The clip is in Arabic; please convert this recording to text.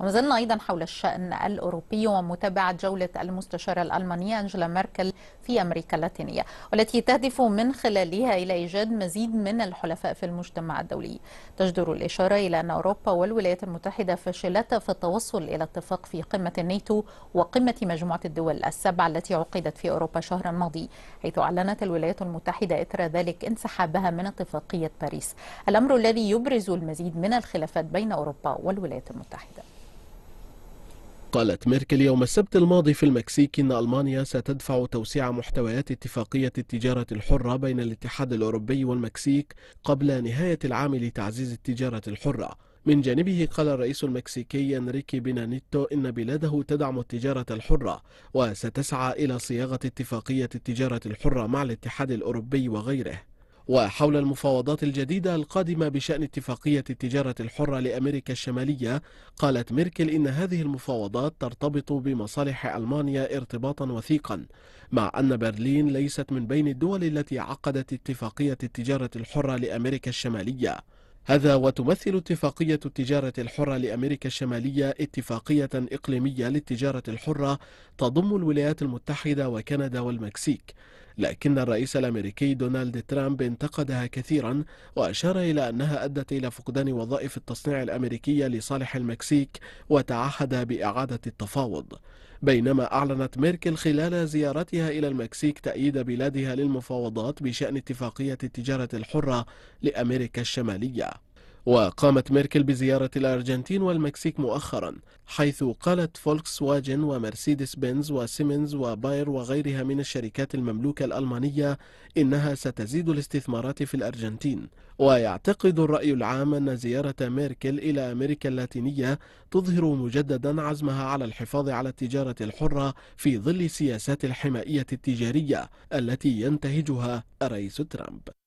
وما زلنا أيضا حول الشأن الأوروبي ومتابعة جولة المستشارة الألمانية انجيلا ميركل في أمريكا اللاتينية والتي تهدف من خلالها إلى إيجاد مزيد من الحلفاء في المجتمع الدولي تجدر الإشارة إلى أن أوروبا والولايات المتحدة فشلتا في التوصل إلى اتفاق في قمة الناتو وقمة مجموعة الدول السبعه التي عقدت في أوروبا شهر الماضي حيث أعلنت الولايات المتحدة إثر ذلك انسحابها من اتفاقية باريس الأمر الذي يبرز المزيد من الخلافات بين أوروبا والولايات المتحدة قالت ميركل يوم السبت الماضي في المكسيك أن ألمانيا ستدفع توسيع محتويات اتفاقية التجارة الحرة بين الاتحاد الأوروبي والمكسيك قبل نهاية العام لتعزيز التجارة الحرة من جانبه قال الرئيس المكسيكي انريكي بينانيتو ان بلاده تدعم التجاره الحره وستسعى الى صياغه اتفاقيه التجاره الحره مع الاتحاد الاوروبي وغيره وحول المفاوضات الجديدة القادمة بشأن اتفاقية التجارة الحرة لأمريكا الشمالية قالت ميركل إن هذه المفاوضات ترتبط بمصالح ألمانيا ارتباطا وثيقا مع أن برلين ليست من بين الدول التي عقدت اتفاقية التجارة الحرة لأمريكا الشمالية هذا وتمثل اتفاقية التجارة الحرة لأمريكا الشمالية اتفاقية إقليمية للتجارة الحرة تضم الولايات المتحدة وكندا والمكسيك لكن الرئيس الأمريكي دونالد ترامب انتقدها كثيرا وأشار إلى أنها أدت إلى فقدان وظائف التصنيع الأمريكية لصالح المكسيك وتعهد بإعادة التفاوض بينما أعلنت ميركل خلال زيارتها إلى المكسيك تأييد بلادها للمفاوضات بشأن اتفاقية التجارة الحرة لأمريكا الشمالية وقامت ميركل بزيارة الأرجنتين والمكسيك مؤخرا حيث قالت فولكس واجن ومرسيدس بنز وسيمنز وباير وغيرها من الشركات المملوكة الألمانية إنها ستزيد الاستثمارات في الأرجنتين ويعتقد الرأي العام أن زيارة ميركل إلى أمريكا اللاتينية تظهر مجددا عزمها على الحفاظ على التجارة الحرة في ظل سياسات الحمائية التجارية التي ينتهجها رئيس ترامب